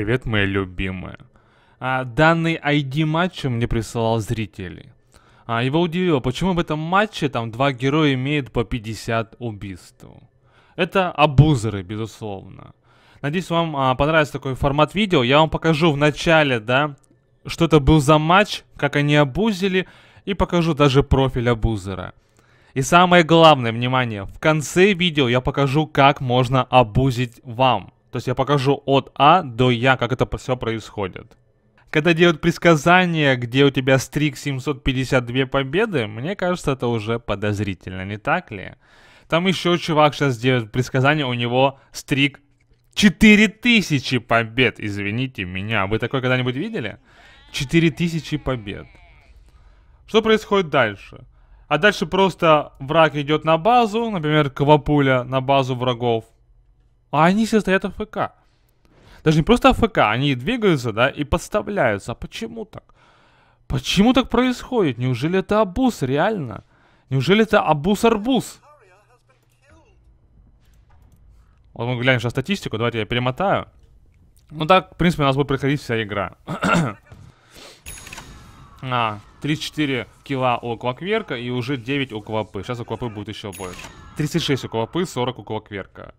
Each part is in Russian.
привет, мои любимые. А, данный ID матча мне присылал зритель. А, его удивило, почему в этом матче там два героя имеют по 50 убийств. Это абузеры, безусловно. Надеюсь, вам а, понравился такой формат видео. Я вам покажу в начале, да, что это был за матч, как они обузили, и покажу даже профиль абузера. И самое главное, внимание, в конце видео я покажу, как можно обузить вам. То есть я покажу от А до Я, как это все происходит. Когда делают предсказания, где у тебя стрик 752 победы, мне кажется, это уже подозрительно, не так ли? Там еще чувак сейчас делает предсказание, у него стрик 4000 побед, извините меня. А вы такое когда-нибудь видели? 4000 побед. Что происходит дальше? А дальше просто враг идет на базу, например, Квапуля на базу врагов а они все стоят АФК. Даже не просто АФК, они двигаются, да, и подставляются. А почему так? Почему так происходит? Неужели это абус, реально? Неужели это абус-арбуз? Вот мы глянем сейчас статистику, давайте я перемотаю. Ну так, в принципе, у нас будет проходить вся игра. а, 34 кило у Квакверка и уже 9 у Квапы. Сейчас у Квапы будет еще больше. 36 у Квапы, 40 у Квакверка.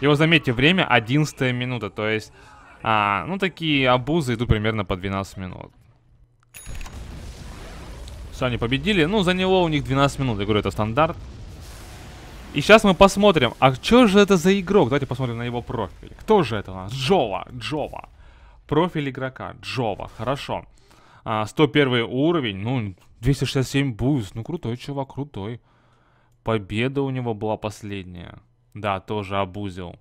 Его, заметьте, время 11 минута, то есть, а, ну, такие абузы идут примерно по 12 минут. Все, они победили. Ну, за него у них 12 минут, я говорю, это стандарт. И сейчас мы посмотрим, а что же это за игрок? Давайте посмотрим на его профиль. Кто же это у нас? Джова, Джова. Профиль игрока, Джова, хорошо. А, 101 уровень, ну, 267 буст, ну, крутой чувак, крутой. Победа у него была последняя. Да, тоже обузил.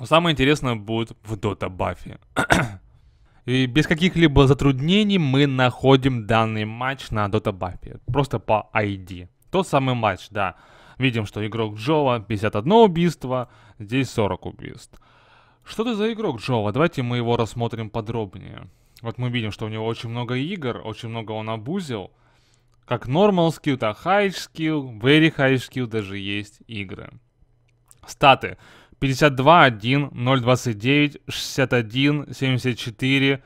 Но самое интересное будет в Dota Баффе. И без каких-либо затруднений мы находим данный матч на Dota Баффе. Просто по ID. Тот самый матч, да. Видим, что игрок Джова 51 убийство, здесь 40 убийств. Что это за игрок Джова? Давайте мы его рассмотрим подробнее. Вот мы видим, что у него очень много игр, очень много он обузил. Как normal skill, так high skill, very high skill даже есть игры. Статы. 52 1 029 61 74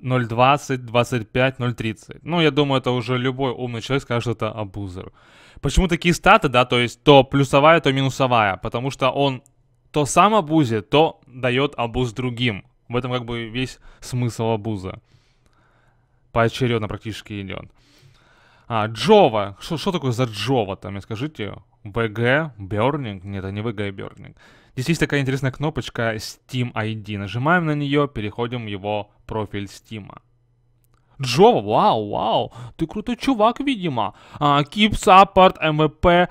020 25 030. Ну, я думаю, это уже любой умный человек скажет, что это абузер. Почему такие статы, да, то есть то плюсовая, то минусовая? Потому что он то сам абузит, то дает абуз другим. В этом как бы весь смысл абуза. Поочередно практически идет. А, Джова. Что такое за Джова там, скажите? VG Burning? Нет, это не VG Burning. Здесь есть такая интересная кнопочка Steam ID. Нажимаем на нее, переходим в его профиль Steam. Джова, вау, вау, ты крутой чувак, видимо. А, keep Support, MVP,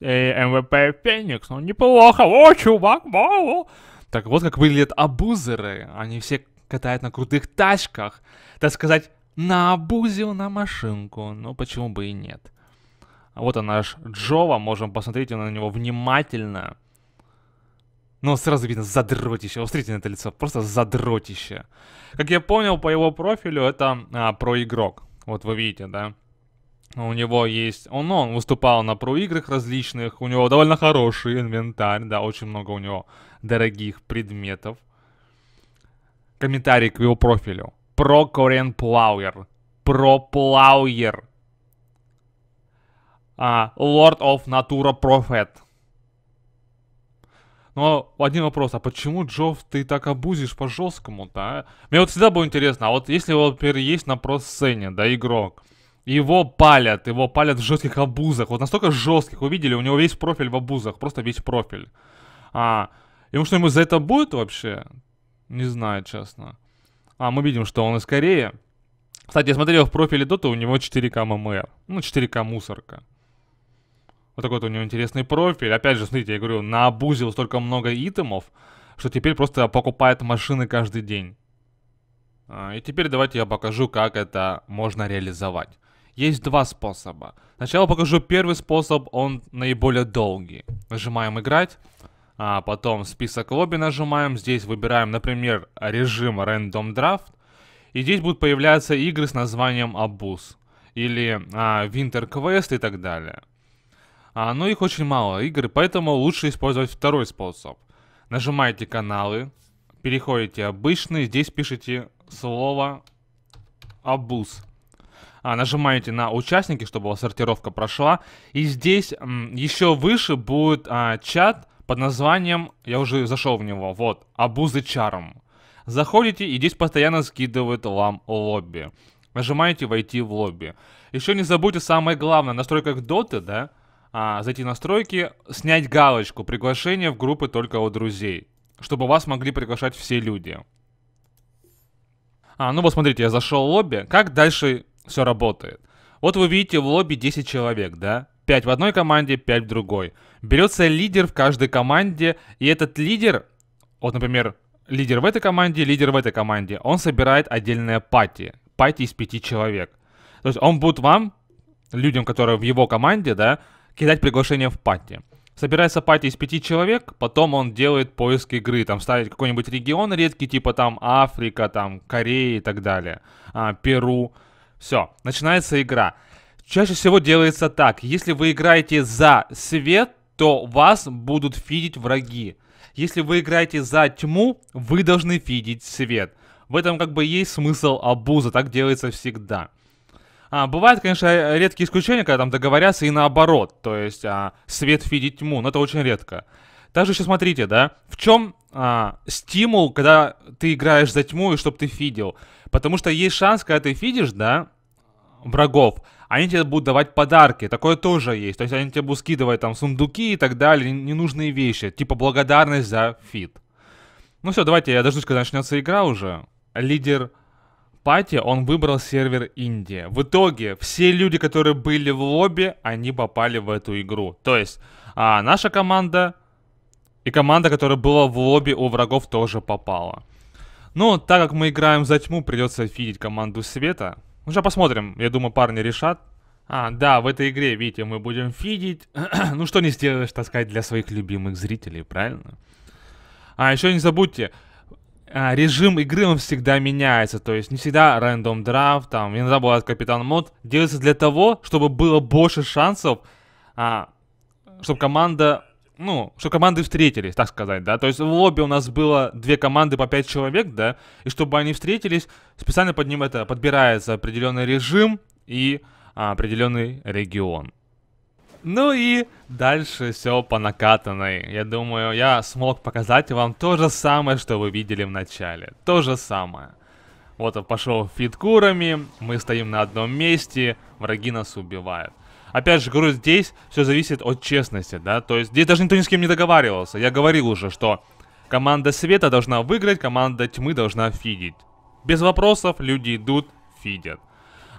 э, MVP Феникс, ну неплохо, о, чувак, вау. Так вот как выглядят абузеры, они все катают на крутых тачках, так сказать, на обузил на машинку. Ну, почему бы и нет. А вот он наш Джова, можем посмотреть на него внимательно. Ну сразу видно задротище. Усмотрите на это лицо, просто задротище. Как я понял по его профилю, это а, про игрок. Вот вы видите, да? У него есть... Он, ну, он выступал на проиграх различных. У него довольно хороший инвентарь. Да, очень много у него дорогих предметов. Комментарий к его профилю про Korean Plauer. Про Plauer. А, Lord of Natura Prophet. Но ну, один вопрос, а почему, Джов, ты так обузишь по-жесткому-то, а? Мне вот всегда было интересно, а вот если вот, например, есть на про-сцене, да, игрок, его палят, его палят в жестких обузах, вот настолько жестких, вы видели, у него весь профиль в обузах, просто весь профиль. А, ему что-нибудь за это будет вообще? Не знаю, честно. А мы видим, что он из Кореи. Кстати, я смотрел в профиле Дота, у него 4К ММР. Ну, 4К мусорка. Вот такой вот у него интересный профиль. Опять же, смотрите, я говорю, наобузил столько много итемов, что теперь просто покупает машины каждый день. А, и теперь давайте я покажу, как это можно реализовать. Есть два способа. Сначала покажу первый способ, он наиболее долгий. Нажимаем играть а потом список лобби нажимаем, здесь выбираем, например, режим Random Draft, и здесь будут появляться игры с названием Абуз или а, Winter Quest и так далее. А, но ну, их очень мало игр, поэтому лучше использовать второй способ. Нажимаете каналы, переходите обычный, здесь пишите слово Абуз. А, нажимаете на участники, чтобы сортировка прошла. И здесь м, еще выше будет а, чат под названием, я уже зашел в него, вот, Абузы Чарм. Заходите, и здесь постоянно скидывают вам лобби. Нажимаете «Войти в лобби». Еще не забудьте самое главное, в настройках Доты, да, а, зайти в настройки, снять галочку «Приглашение в группы только у друзей», чтобы вас могли приглашать все люди. А, ну вот смотрите, я зашел в лобби. Как дальше все работает? Вот вы видите в лобби 10 человек, да? 5 в одной команде, 5 в другой. Берется лидер в каждой команде, и этот лидер, вот, например, лидер в этой команде, лидер в этой команде, он собирает отдельное пати, пати из 5 человек. То есть он будет вам, людям, которые в его команде, да, кидать приглашение в пати. Собирается пати из пяти человек, потом он делает поиск игры, там ставит какой-нибудь регион редкий, типа там Африка, там Корея и так далее, а, Перу. Все, начинается игра. Чаще всего делается так. Если вы играете за свет, то вас будут фидить враги. Если вы играете за тьму, вы должны фидить свет. В этом как бы есть смысл обуза. так делается всегда. А, бывают, конечно, редкие исключения, когда там договорятся и наоборот, то есть а, свет фидит тьму, но это очень редко. Также еще смотрите, да, в чем а, стимул, когда ты играешь за тьму и чтобы ты фидил. Потому что есть шанс, когда ты фидишь, да, врагов, они тебе будут давать подарки. Такое тоже есть. То есть они тебе будут скидывать там сундуки и так далее, ненужные вещи. Типа благодарность за фит. Ну все, давайте я дождусь, когда начнется игра уже. Лидер пати, он выбрал сервер Индия. В итоге все люди, которые были в лобби, они попали в эту игру. То есть а, наша команда и команда, которая была в лобби у врагов, тоже попала. Но так как мы играем за тьму, придется фидить команду света. Ну, сейчас посмотрим. Я думаю, парни решат. А, да, в этой игре, видите, мы будем фидить. ну, что не сделаешь, так сказать, для своих любимых зрителей, правильно? А, еще не забудьте, а, режим игры, он всегда меняется. То есть, не всегда рандом драфт, там, иногда бывает капитан мод. Делается для того, чтобы было больше шансов, а, чтобы команда ну, что команды встретились, так сказать, да. То есть в лобби у нас было две команды по пять человек, да, и чтобы они встретились, специально под ним это подбирается определенный режим и а, определенный регион. Ну и дальше все по накатанной. Я думаю, я смог показать вам то же самое, что вы видели в начале. То же самое. Вот он пошел фиткурами, мы стоим на одном месте, враги нас убивают. Опять же, говорю, здесь все зависит от честности, да. То есть здесь даже никто ни с кем не договаривался. Я говорил уже, что команда света должна выиграть, команда тьмы должна фидить. Без вопросов люди идут, фидят.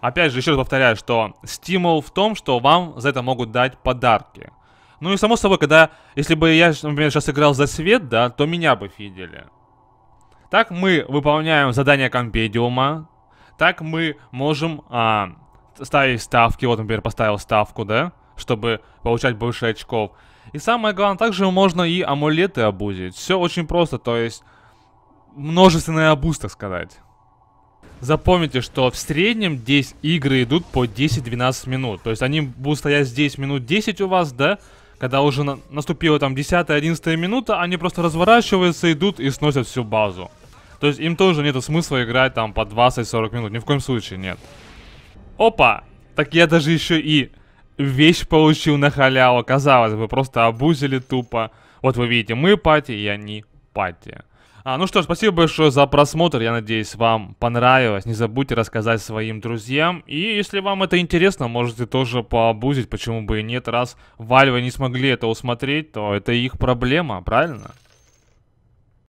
Опять же, еще раз повторяю, что стимул в том, что вам за это могут дать подарки. Ну и само собой, когда, если бы я, например, сейчас играл за свет, да, то меня бы фидели. Так мы выполняем задание компедиума, так мы можем а, ставить ставки, вот, например, поставил ставку, да, чтобы получать больше очков. И самое главное, также можно и амулеты обузить. Все очень просто, то есть множественные обуз, так сказать. Запомните, что в среднем здесь игры идут по 10-12 минут. То есть они будут стоять здесь минут 10 у вас, да? Когда уже на наступила там 10-11 минута, они просто разворачиваются, идут и сносят всю базу. То есть им тоже нет смысла играть там по 20-40 минут. Ни в коем случае нет. Опа! Так я даже еще и вещь получил на халяву. Казалось бы, просто обузили тупо. Вот вы видите, мы пати и они пати. А, ну что ж, спасибо большое за просмотр. Я надеюсь, вам понравилось. Не забудьте рассказать своим друзьям. И если вам это интересно, можете тоже пообузить, почему бы и нет. Раз Valve не смогли это усмотреть, то это их проблема, правильно?